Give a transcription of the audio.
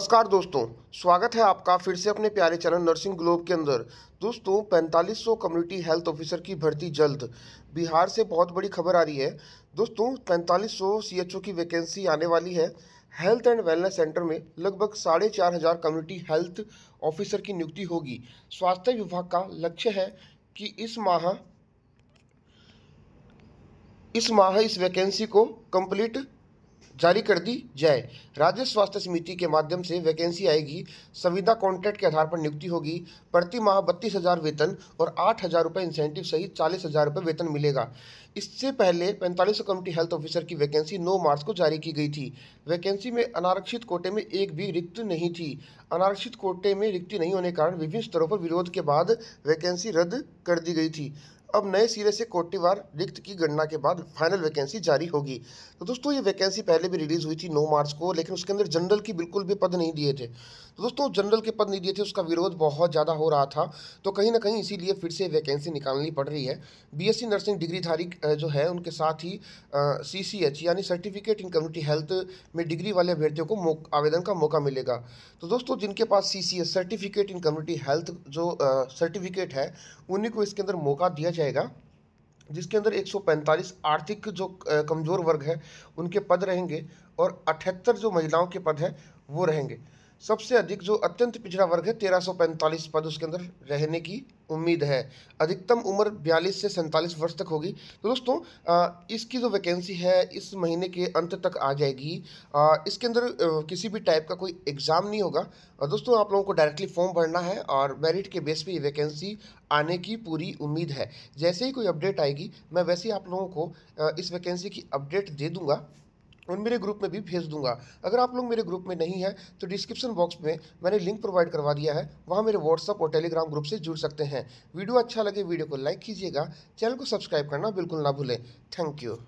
नमस्कार दोस्तों स्वागत है आपका फिर से अपने प्यारे चैनल नर्सिंग ग्लोब के अंदर दोस्तों 4500 कम्युनिटी हेल्थ ऑफिसर की भर्ती जल्द बिहार से बहुत बड़ी खबर आ रही है दोस्तों 4500 सीएचओ की वैकेंसी आने वाली है हेल्थ एंड वेलनेस सेंटर में लगभग साढ़े चार हज़ार कम्युनिटी हेल्थ ऑफिसर की नियुक्ति होगी स्वास्थ्य विभाग का लक्ष्य है कि इस माह इस माह इस वैकेंसी को कंप्लीट जारी कर दी जाए राज्य स्वास्थ्य समिति के माध्यम से वैकेंसी आएगी संविदा कॉन्ट्रैक्ट के आधार पर नियुक्ति होगी प्रति माह बत्तीस हज़ार वेतन और आठ हज़ार रुपये इंसेंटिव सहित चालीस हज़ार रुपये वेतन मिलेगा इससे पहले पैंतालीस सौ कम्युनिटी हेल्थ ऑफिसर की वैकेंसी 9 मार्च को जारी की गई थी वैकेंसी में अनारक्षित कोटे में एक भी रिक्त नहीं थी अनारक्षित कोटे में रिक्ति नहीं होने कारण विभिन्न स्तरों पर विरोध के बाद वैकेंसी रद्द कर दी गई थी अब नए सिरे से कोटिवार रिक्त की गणना के बाद फाइनल वैकेंसी जारी होगी तो दोस्तों ये वैकेंसी पहले भी रिलीज़ हुई थी 9 मार्च को लेकिन उसके अंदर जनरल की बिल्कुल भी पद नहीं दिए थे तो दोस्तों जनरल के पद नहीं दिए थे उसका विरोध बहुत ज़्यादा हो रहा था तो कहीं ना कहीं इसीलिए फिर से वैकेंसी निकालनी पड़ रही है बी नर्सिंग डिग्रीधारी जो है उनके साथ ही सी यानी सर्टिफिकेट इन कम्युनिटी हेल्थ में डिग्री वाले अभ्यर्थियों को आवेदन का मौका मिलेगा तो दोस्तों जिनके पास C certificate in community health जो सर्टिफिकेट है उन्हीं को इसके अंदर मौका दिया जाएगा जिसके अंदर 145 आर्थिक जो कमज़ोर वर्ग है उनके पद रहेंगे और अठहत्तर जो महिलाओं के पद हैं वो रहेंगे सबसे अधिक जो अत्यंत पिछड़ा वर्ग है 1345 पद उसके अंदर रहने की उम्मीद है अधिकतम उम्र 42 से सैंतालीस वर्ष तक होगी तो दोस्तों इसकी जो वैकेंसी है इस महीने के अंत तक आ जाएगी इसके अंदर किसी भी टाइप का कोई एग्ज़ाम नहीं होगा दोस्तों आप लोगों को डायरेक्टली फॉर्म भरना है और मेरिट के बेस पे ये वैकेंसी आने की पूरी उम्मीद है जैसे ही कोई अपडेट आएगी मैं वैसे ही आप लोगों को इस वैकेंसी की अपडेट दे दूँगा और मेरे ग्रुप में भी भेज दूंगा अगर आप लोग मेरे ग्रुप में नहीं है तो डिस्क्रिप्शन बॉक्स में मैंने लिंक प्रोवाइड करवा दिया है वहाँ मेरे व्हाट्सअप और टेलीग्राम ग्रुप से जुड़ सकते हैं वीडियो अच्छा लगे वीडियो को लाइक कीजिएगा चैनल को सब्सक्राइब करना बिल्कुल ना भूलें थैंक यू